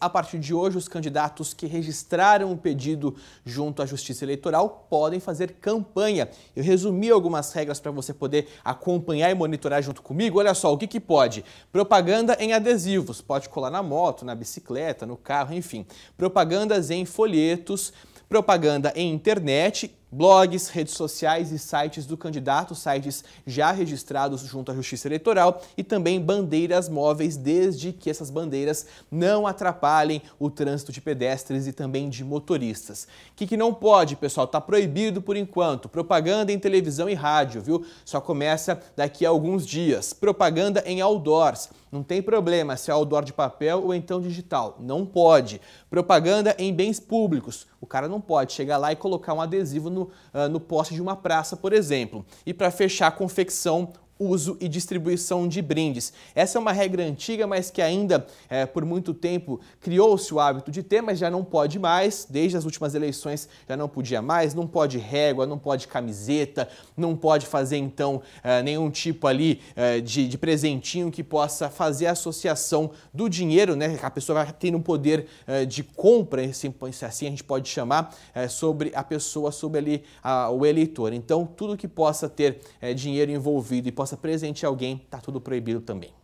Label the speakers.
Speaker 1: A partir de hoje, os candidatos que registraram o pedido junto à Justiça Eleitoral podem fazer campanha. Eu resumi algumas regras para você poder acompanhar e monitorar junto comigo. Olha só, o que, que pode? Propaganda em adesivos, pode colar na moto, na bicicleta, no carro, enfim. Propagandas em folhetos, propaganda em internet blogs, redes sociais e sites do candidato, sites já registrados junto à Justiça Eleitoral e também bandeiras móveis, desde que essas bandeiras não atrapalhem o trânsito de pedestres e também de motoristas. O que, que não pode, pessoal? Está proibido por enquanto. Propaganda em televisão e rádio, viu? Só começa daqui a alguns dias. Propaganda em outdoors. Não tem problema se é outdoor de papel ou então digital. Não pode. Propaganda em bens públicos. O cara não pode chegar lá e colocar um adesivo no no, uh, ah, no poste de uma praça, por exemplo. E para fechar, a confecção uso e distribuição de brindes. Essa é uma regra antiga, mas que ainda é, por muito tempo criou-se o hábito de ter, mas já não pode mais. Desde as últimas eleições já não podia mais, não pode régua, não pode camiseta, não pode fazer então é, nenhum tipo ali é, de, de, presentinho que possa fazer associação do dinheiro, né? A pessoa vai ter um poder é, de compra, se assim a gente pode chamar, é, sobre a pessoa, sobre ali a, o eleitor. Então, tudo que possa ter é, dinheiro envolvido e possa possa presentear alguém, está tudo proibido também.